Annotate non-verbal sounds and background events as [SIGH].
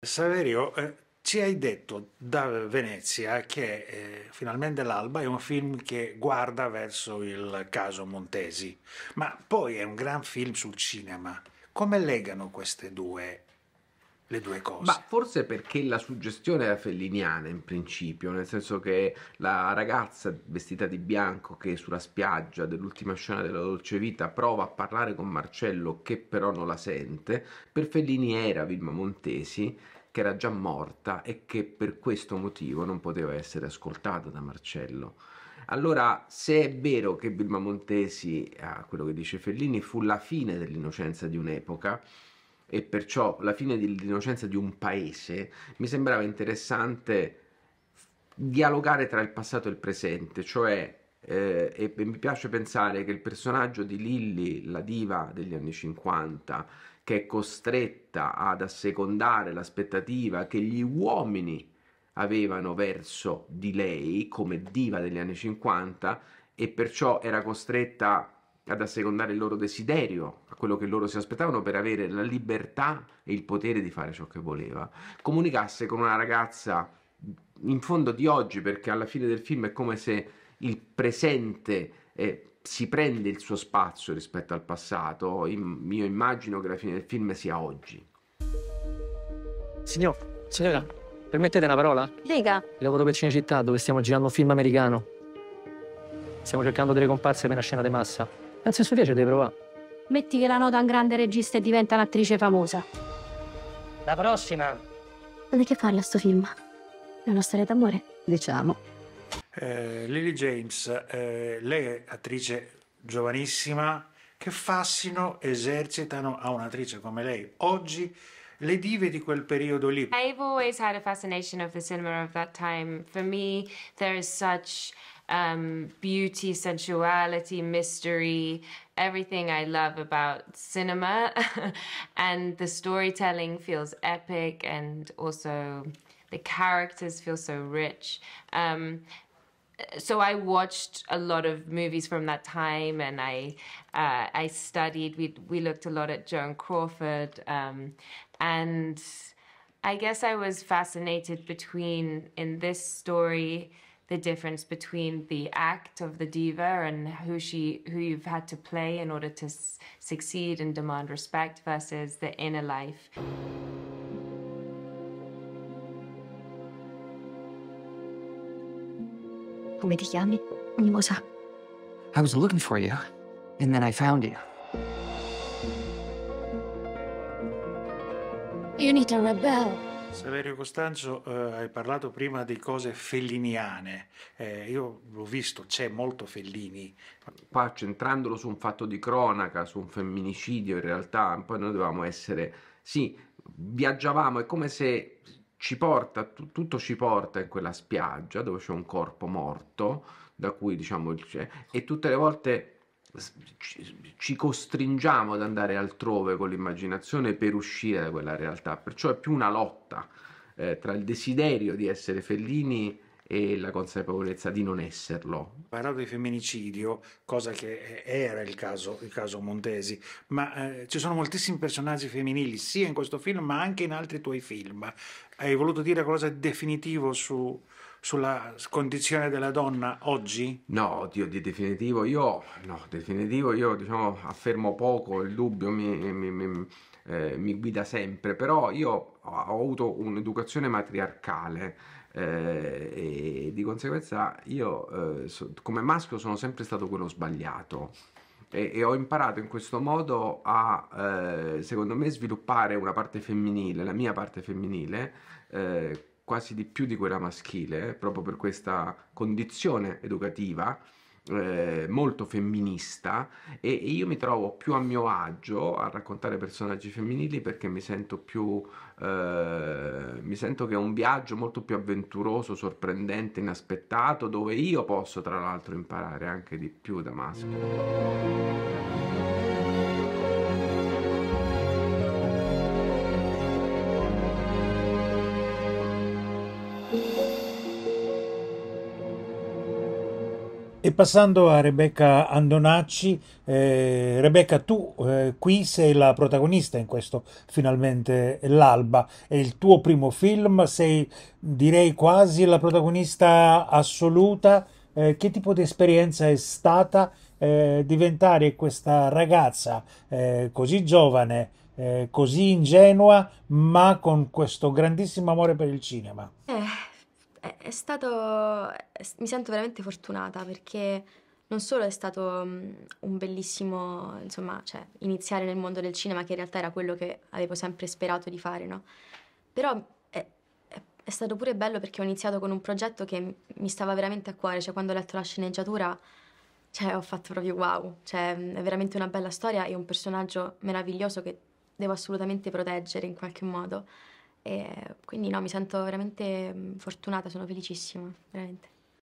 Saverio, eh, ci hai detto da Venezia che eh, finalmente l'alba è un film che guarda verso il caso Montesi, ma poi è un gran film sul cinema. Come legano queste due le due cose. Ma forse perché la suggestione era felliniana in principio, nel senso che la ragazza vestita di bianco che sulla spiaggia dell'ultima scena della Dolce Vita prova a parlare con Marcello che però non la sente, per Fellini era Vilma Montesi che era già morta e che per questo motivo non poteva essere ascoltata da Marcello. Allora, se è vero che Vilma Montesi, a quello che dice Fellini, fu la fine dell'innocenza di un'epoca, e perciò la fine dell'innocenza di un paese, mi sembrava interessante dialogare tra il passato e il presente, cioè eh, e, mi piace pensare che il personaggio di Lilly, la diva degli anni 50, che è costretta ad assecondare l'aspettativa che gli uomini avevano verso di lei come diva degli anni 50 e perciò era costretta ad assecondare il loro desiderio, a quello che loro si aspettavano per avere la libertà e il potere di fare ciò che voleva. Comunicasse con una ragazza in fondo di oggi, perché alla fine del film è come se il presente eh, si prende il suo spazio rispetto al passato. io immagino che la fine del film sia oggi. Signor, signora, permettete una parola? Dica. Lavoro per Cinecittà, dove stiamo girando un film americano. Stiamo cercando delle comparse per una scena di massa. Anzi, se piace, devi provare. Metti che la nota un grande regista e diventa un'attrice famosa. La prossima. Ma di che parla sto film? È una storia d'amore, diciamo. Eh, Lily James, eh, lei è attrice giovanissima. Che fascino esercitano a un'attrice come lei oggi? le dive di quel periodo lì. I've always had a fascination of the cinema of that time. For me, there is such um, beauty, sensuality, mystery, everything I love about cinema. [LAUGHS] and the storytelling feels epic, and also the characters feel so rich. Um, so I watched a lot of movies from that time, and I uh, I studied. We we looked a lot at Joan Crawford, um, and I guess I was fascinated between in this story the difference between the act of the diva and who she who you've had to play in order to succeed and demand respect versus the inner life. I was looking for you, and then I found you. You need to rebel. Saverio Costanzo, eh, hai parlato prima di cose felliniane, eh, io l'ho visto, c'è molto Fellini. Qua centrandolo su un fatto di cronaca, su un femminicidio in realtà, poi noi dovevamo essere, sì, viaggiavamo, è come se ci porta, t- tutto ci porta in quella spiaggia dove c'è un corpo morto, da cui diciamo, e tutte le volte ci costringiamo ad andare altrove con l'immaginazione per uscire da quella realtà, perciò è più una lotta eh, tra il desiderio di essere Fellini e la consapevolezza di non esserlo. Parlato di femminicidio, cosa che eh, era il caso, il caso Montesi, ma eh, ci sono moltissimi personaggi femminili, sia in questo film ma anche in altri tuoi film. Hai voluto dire qualcosa di definitivo su, sulla condizione della donna oggi? No, oddio, di definitivo io, no, definitivo io diciamo, affermo poco, il dubbio mi, mi, mi, eh, mi guida sempre, però io ho avuto un'educazione matriarcale eh, e di conseguenza io eh, so, come maschio sono sempre stato quello sbagliato. E, e, ho imparato in questo modo a, eh, secondo me, sviluppare una parte femminile, la mia parte femminile, eh, quasi di più di quella maschile, proprio per questa condizione educativa eh, molto femminista e io mi trovo più a mio agio a raccontare personaggi femminili perché mi sento più eh, mi sento che è un viaggio molto più avventuroso, sorprendente, inaspettato dove io posso tra l'altro imparare anche di più da maschio. passando a Rebecca Andonacci, eh, Rebecca tu eh, qui sei la protagonista in questo finalmente l'alba, è il tuo primo film, sei direi quasi la protagonista assoluta, eh, che tipo di esperienza è stata eh, diventare questa ragazza eh, così giovane? Eh, così ingenua ma con questo grandissimo amore per il cinema. Eh, è, è stato... È, mi sento veramente fortunata perché non solo è stato mm, un bellissimo, insomma, cioè, iniziare nel mondo del cinema, che in realtà era quello che avevo sempre sperato di fare, no? Però è, è, è stato pure bello perché ho iniziato con un progetto che mi stava veramente a cuore, cioè quando ho letto la sceneggiatura, cioè, ho fatto proprio wow, cioè, mm, è veramente una bella storia e un personaggio meraviglioso che devo assolutamente proteggere in qualche modo. E quindi no, mi sento veramente mm, fortunata, sono felicissima, veramente.